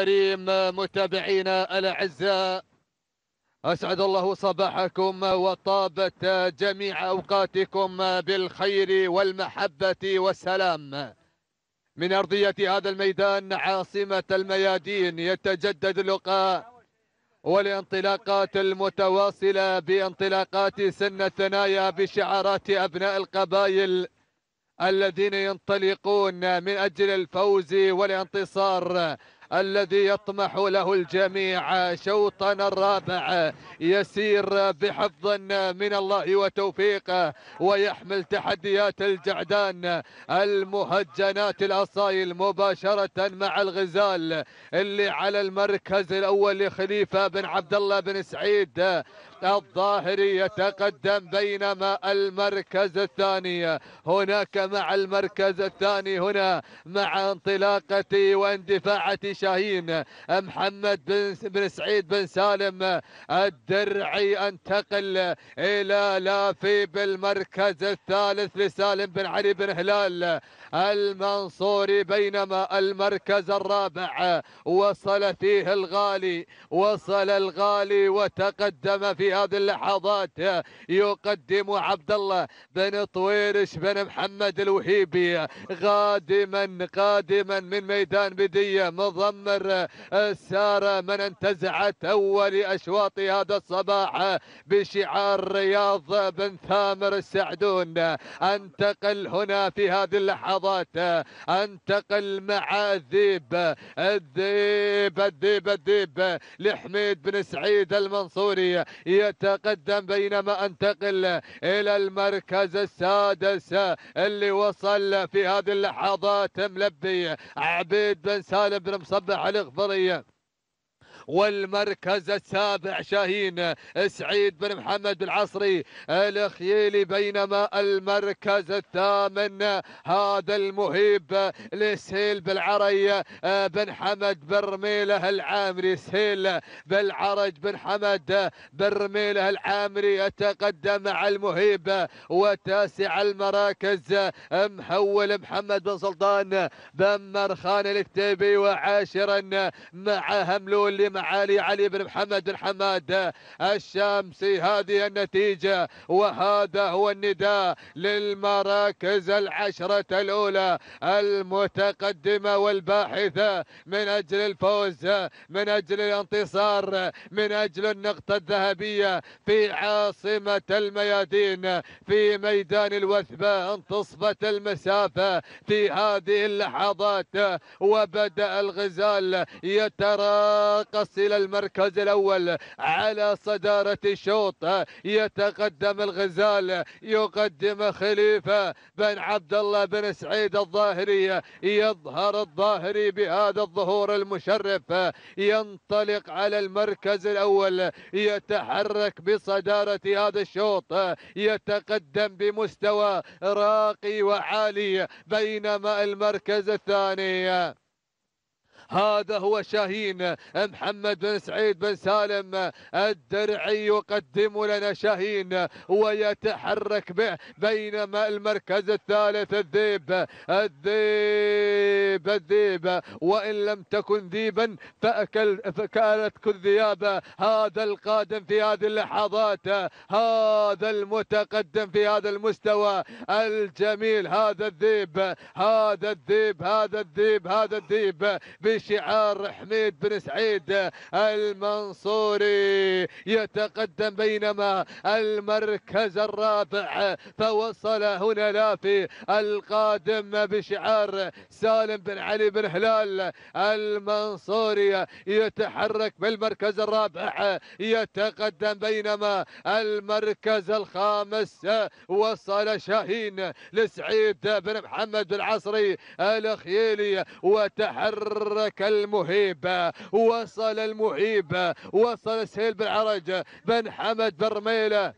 الكريم متابعينا الاعزاء اسعد الله صباحكم وطابت جميع اوقاتكم بالخير والمحبه والسلام من ارضيه هذا الميدان عاصمه الميادين يتجدد اللقاء والانطلاقات المتواصله بانطلاقات سن الثنايا بشعارات ابناء القبائل الذين ينطلقون من أجل الفوز والانتصار الذي يطمح له الجميع شوطا الرابع يسير بحفظ من الله وتوفيقه ويحمل تحديات الجعدان المهجنات الأصايل مباشرة مع الغزال اللي على المركز الأول لخليفة بن عبد الله بن سعيد الظاهري يتقدم بينما المركز الثاني هناك مع المركز الثاني هنا مع انطلاقة واندفاعة شاهين محمد بن, بن سعيد بن سالم الدرعي انتقل إلى لافي بالمركز الثالث لسالم بن علي بن هلال المنصوري بينما المركز الرابع وصل فيه الغالي وصل الغالي وتقدم في في هذه اللحظات يقدم عبد الله بن طويرش بن محمد الوهيبي قادما قادما من ميدان بدية مضمر السارة من انتزعت أول أشواط هذا الصباح بشعار رياض بن ثامر السعدون انتقل هنا في هذه اللحظات انتقل مع الذيب الذيب الذيب الذيب لحميد بن سعيد المنصوري يا يتقدم بينما انتقل الى المركز السادس اللي وصل في هذه اللحظات ملبي عبيد بن سالم بن مصبح الغفري والمركز السابع شاهين سعيد بن محمد العصري الخيلي بينما المركز الثامن هذا المهيب لسهيل بالعري بن حمد برميله العامري سهيل بالعرج بن حمد برميله العامري يتقدم مع المهيب وتاسع المراكز محول محمد بن سلطان بن مرخان الكتيبي وعاشرا مع هملول معالي علي بن محمد بن حماد الشامسي هذه النتيجة وهذا هو النداء للمراكز العشرة الأولى المتقدمة والباحثة من أجل الفوز من أجل الانتصار من أجل النقطة الذهبية في عاصمة الميادين في ميدان الوثبة انتصفت المسافة في هذه اللحظات وبدأ الغزال يتراقب الرقص إلى المركز الأول على صدارة الشوط يتقدم الغزال يقدم خليفة بن عبد الله بن سعيد الظاهري يظهر الظاهري بهذا الظهور المشرف ينطلق على المركز الأول يتحرك بصدارة هذا الشوط يتقدم بمستوى راقي وعالي بينما المركز الثاني هذا هو شاهين محمد بن سعيد بن سالم الدرعي يقدم لنا شاهين ويتحرك به بينما المركز الثالث الذيب الذيب الذيب وإن لم تكن ذيبا فأكل فكانت كالذيابه هذا القادم في هذه اللحظات هذا المتقدم في هذا المستوى الجميل هذا الذيب هذا الذيب هذا الذيب هذا الذيب بشعار حميد بن سعيد المنصوري يتقدم بينما المركز الرابع فوصل هنا لافي القادم بشعار سالم بن علي بن هلال المنصوري يتحرك بالمركز الرابع يتقدم بينما المركز الخامس وصل شاهين لسعيد بن محمد العصري الخيلي وتحرك لك المهيب وصل المهيب وصل سهيل بن عرج بن حمد برميله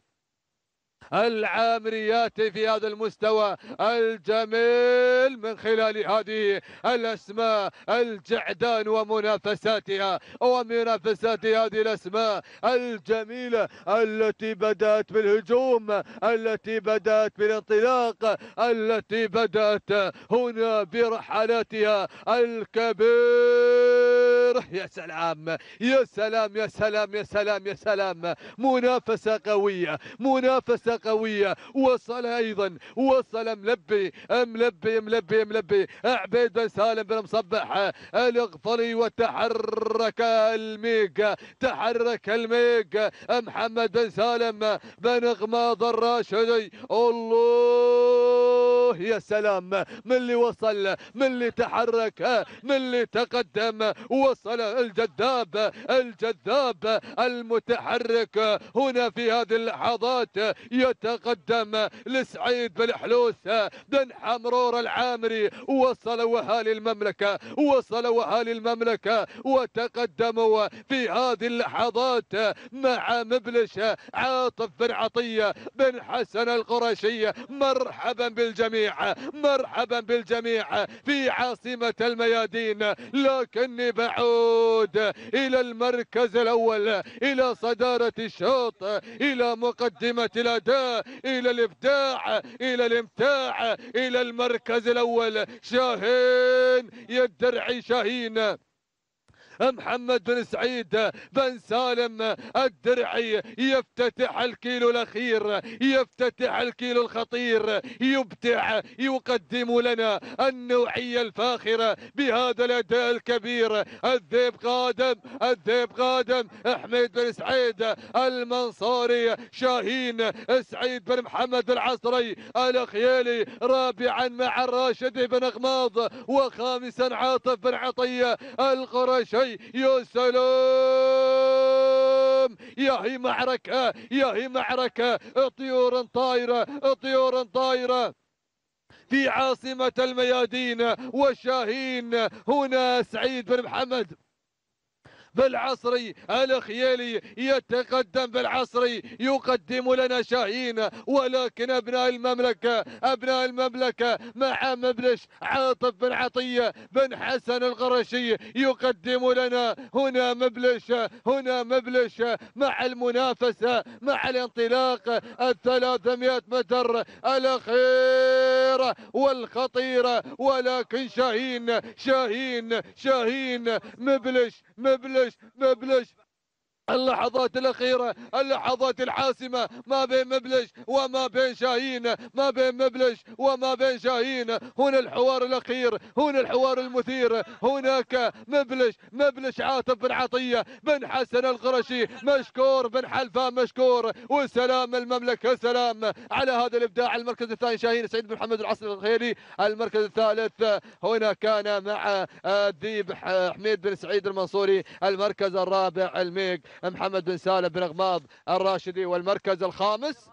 العامريات في هذا المستوى الجميل من خلال هذه الأسماء الجعدان ومنافساتها ومنافسات هذه الأسماء الجميلة التي بدأت بالهجوم التي بدأت بالانطلاق التي بدأت هنا برحلاتها الكبير غيره يا سلام يا سلام يا سلام يا سلام يا سلام منافسة قوية منافسة قوية وصل أيضا وصل ملبي ملبي ملبي ملبي عبيد بن سالم بن مصبح الاغفري وتحرك الميق تحرك الميق محمد بن سالم بن غماض الراشدي الله أوه يا سلام من اللي وصل من اللي تحرك من اللي تقدم وصل الجذاب الجذاب المتحرك هنا في هذه اللحظات يتقدم لسعيد بن حلوس بن حمرور العامري وصل وهالي المملكة وصل وهالي المملكة وتقدموا في هذه اللحظات مع مبلش عاطف بن عطية بن حسن القرشي مرحبا بالجميع الجميع مرحبا بالجميع في عاصمة الميادين لكني بعود إلى المركز الأول إلى صدارة الشوط إلى مقدمة الأداء إلى الإبداع إلى الإمتاع إلى المركز الأول شاهين يا الدرعي شاهين محمد بن سعيد بن سالم الدرعي يفتتح الكيلو الأخير يفتتح الكيلو الخطير يبدع يقدم لنا النوعية الفاخرة بهذا الأداء الكبير الذيب قادم الذيب قادم حميد بن سعيد المنصاري شاهين سعيد بن محمد العصري الخيالي رابعا مع الراشد بن غماض وخامسا عاطف بن عطية القرشي يا سلام يا هي معركة يا هي معركة طيور طايرة طيور طايرة في عاصمة الميادين والشاهين هنا سعيد بن محمد بالعصري الخيالي يتقدم بالعصري يقدم لنا شاهين ولكن أبناء المملكة أبناء المملكة مع مبلش عاطف بن عطية بن حسن القرشي يقدم لنا هنا مبلش هنا مبلش مع المنافسة مع الانطلاق 300 متر الأخير والخطيرة ولكن شاهين شاهين شاهين مبلش مبلش مبلش اللحظات الأخيرة اللحظات الحاسمة ما بين مبلش وما بين شاهين ما بين مبلش وما بين شاهين هنا الحوار الأخير هنا الحوار المثير هناك مبلش مبلش عاطف بن عطية بن حسن القرشي مشكور بن حلفان مشكور وسلام المملكة سلام على هذا الإبداع المركز الثاني شاهين سعيد بن محمد العصر الخيري المركز الثالث هنا كان مع آه، الذيب حميد بن سعيد المنصوري المركز الرابع الميق محمد بن سالم بن غماض الراشدي والمركز الخامس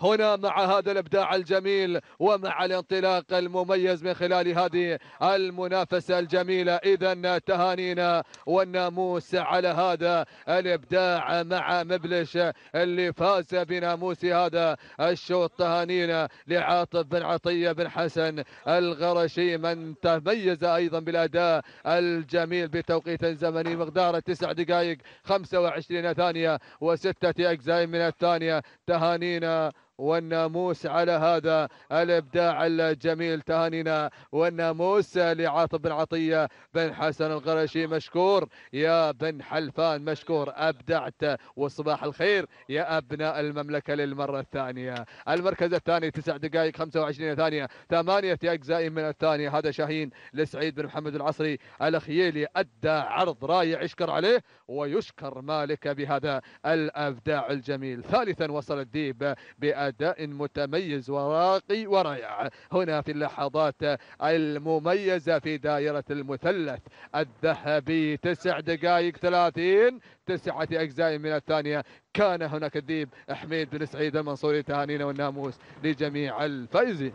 هنا مع هذا الابداع الجميل ومع الانطلاق المميز من خلال هذه المنافسه الجميله اذا تهانينا والناموس على هذا الابداع مع مبلش اللي فاز بناموس هذا الشوط تهانينا لعاطف بن عطيه بن حسن الغرشي من تميز ايضا بالاداء الجميل بتوقيت زمني مقداره تسع دقائق 25 ثانيه وسته اجزاء من الثانيه تهانينا والناموس على هذا الإبداع الجميل تهانينا والناموس لعاطف بن عطية بن حسن القرشي مشكور يا بن حلفان مشكور أبدعت وصباح الخير يا أبناء المملكة للمرة الثانية المركز الثاني تسع دقائق 25 ثانية ثمانية أجزاء من الثانية هذا شاهين لسعيد بن محمد العصري الخيلي أدى عرض رايع يشكر عليه ويشكر مالك بهذا الأبداع الجميل ثالثا وصل الديب بأ أداء متميز وراقي ورائع هنا في اللحظات المميزة في دائرة المثلث الذهبي تسع دقائق ثلاثين تسعة أجزاء من الثانية كان هناك الذيب حميد بن سعيد المنصوري تهانينا والناموس لجميع الفائزين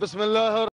بسم الله